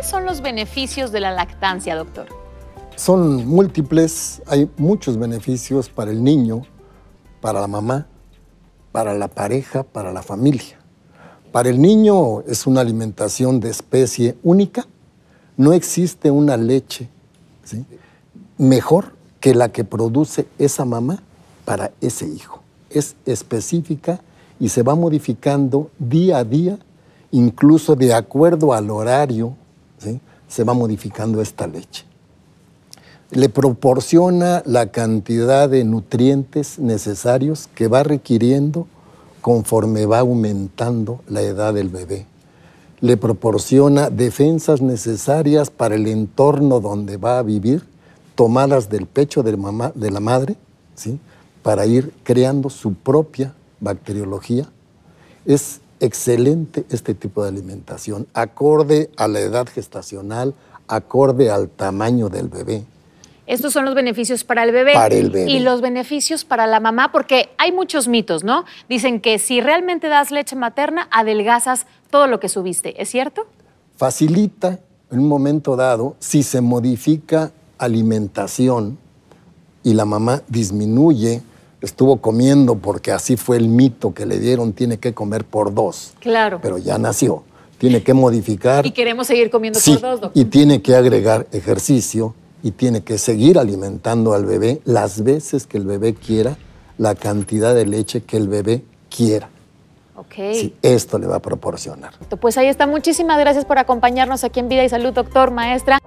¿Cuáles son los beneficios de la lactancia, doctor? Son múltiples, hay muchos beneficios para el niño, para la mamá, para la pareja, para la familia. Para el niño es una alimentación de especie única, no existe una leche mejor que la que produce esa mamá para ese hijo. Es específica y se va modificando día a día, incluso de acuerdo al horario se va modificando esta leche. Le proporciona la cantidad de nutrientes necesarios que va requiriendo conforme va aumentando la edad del bebé. Le proporciona defensas necesarias para el entorno donde va a vivir, tomadas del pecho de, la madre, ¿sí? para ir creando su propia bacteriología. Es excelente este tipo de alimentación, acorde a la edad gestacional, acorde al tamaño del bebé. Estos son los beneficios para el, bebé, Y los beneficios para la mamá, porque hay muchos mitos, ¿no? Dicen que si realmente das leche materna, adelgazas todo lo que subiste. ¿Es cierto? Facilita en un momento dado si se modifica alimentación y la mamá disminuye estuvo comiendo porque así fue el mito que le dieron, tiene que comer por dos. Claro. Pero ya nació, tiene que modificar. Y queremos seguir comiendo por dos, doctor. Y tiene que agregar ejercicio y tiene que seguir alimentando al bebé las veces que el bebé quiera, la cantidad de leche que el bebé quiera. Okay. esto le va a proporcionar. Pues ahí está. Muchísimas gracias por acompañarnos aquí en Vida y Salud, doctor, maestra.